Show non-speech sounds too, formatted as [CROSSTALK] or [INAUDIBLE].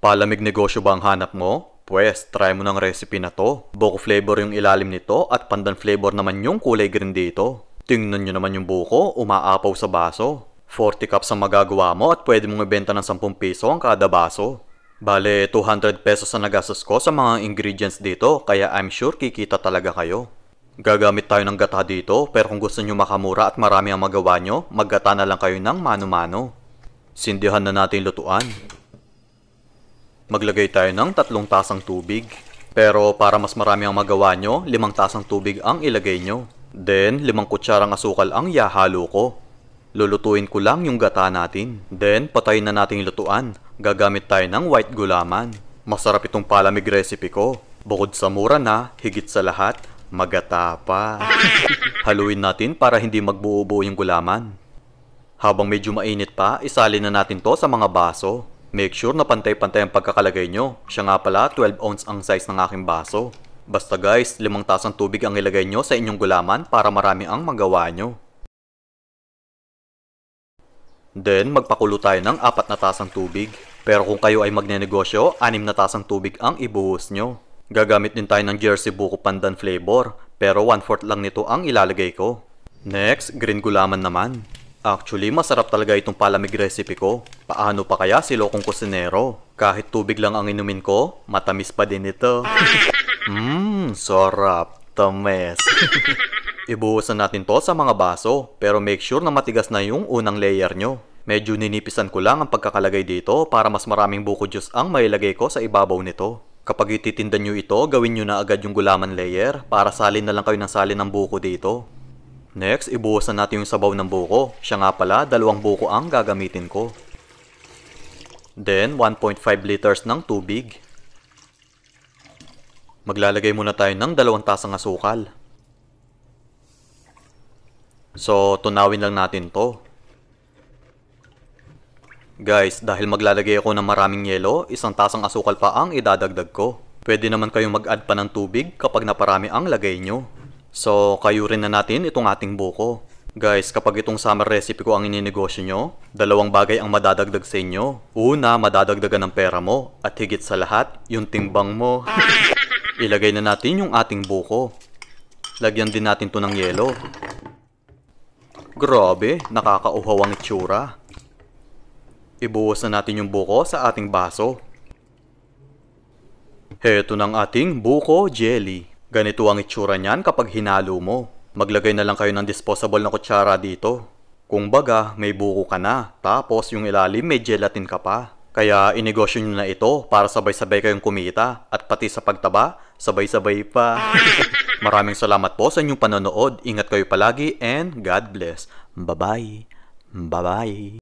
Palamig negosyo ba ang hanap mo? Pwes, try mo ng recipe na to. Buko flavor yung ilalim nito at pandan flavor naman yung kulay green dito. Tingnan nyo naman yung buko, umaapaw sa baso. 40 cups ang magagawa mo at pwede mong ibenta ng 10 piso ang kada baso. Bale, 200 pesos ang nagastos ko sa mga ingredients dito kaya I'm sure kikita talaga kayo. Gagamit tayo ng gata dito pero kung gusto nyo makamura at marami ang magawa nyo, maggata na lang kayo ng mano-mano. Sindihan na natin lutuan. Maglagay tayo ng tatlong tasang tubig. Pero para mas marami ang magawa nyo, limang tasang tubig ang ilagay nyo. Then, limang kutsarang asukal ang yahalo ko. Lulutuin ko lang yung gata natin. Then, patayin na nating lutuan. Gagamit tayo ng white gulaman. Masarap itong palamig recipe ko. Bukod sa mura na, higit sa lahat, magata pa. [LAUGHS] Haluin natin para hindi magbuo-buo yung gulaman. Habang medyo mainit pa, isalin na natin to sa mga baso. Make sure na pantay-pantay ang pagkakalagay nyo. Siya nga pala, 12 ounce ang size ng aking baso. Basta guys, limang tasang tubig ang ilagay nyo sa inyong gulaman para marami ang magawa nyo. Then, magpakulo tayo ng apat na tasang tubig. Pero kung kayo ay magnenegosyo, anim na tasang tubig ang ibuhos nyo. Gagamit din tayo ng Jersey Buko Pandan flavor, pero 1-4 lang nito ang ilalagay ko. Next, green gulaman naman. Actually, masarap talaga itong palamig recipe ko. Paano pa kaya si Lokong Kusinero? Kahit tubig lang ang inumin ko, matamis pa din ito. Mmm, [LAUGHS] sarap. Tamis. [LAUGHS] Ibuhusan natin to sa mga baso, pero make sure na matigas na yung unang layer nyo. Medyo ninipisan ko lang ang pagkakalagay dito para mas maraming buko juice ang mailagay ko sa ibabaw nito. Kapag ititinda nyo ito, gawin nyo na agad yung gulaman layer para salin na lang kayo ng salin ng buko dito. Next, ibuhusan natin yung sabaw ng buko. Siya nga pala, dalawang buko ang gagamitin ko. Then, 1.5 liters ng tubig. Maglalagay muna tayo ng dalawang tasang asukal. So, tunawin lang natin to. Guys, dahil maglalagay ako ng maraming yelo, isang tasang asukal pa ang idadagdag ko. Pwede naman kayong mag-add pa ng tubig kapag naparami ang lagay nyo. So, kayo rin na natin itong ating buko. Guys, kapag itong summer recipe ko ang ininegosyo nyo, dalawang bagay ang madadagdag sa inyo. Una, madadagdagan ng pera mo at higit sa lahat, yung timbang mo. [LAUGHS] Ilagay na natin yung ating buko. Lagyan din natin to ng yelo. Grabe, nakakauhaw ang itsura. Ibuhos na natin yung buko sa ating baso. Heto ng ating buko jelly. Ganito ang itsura niyan kapag hinalo mo. Maglagay na lang kayo ng disposable na kutsara dito. Kung baga, may buko ka na, tapos yung ilalim may gelatin ka pa. Kaya inegosyo nyo na ito para sabay-sabay kayong kumita at pati sa pagtaba, sabay-sabay pa. [LAUGHS] Maraming salamat po sa inyong panonood. Ingat kayo palagi and God bless. Bye-bye. Bye-bye.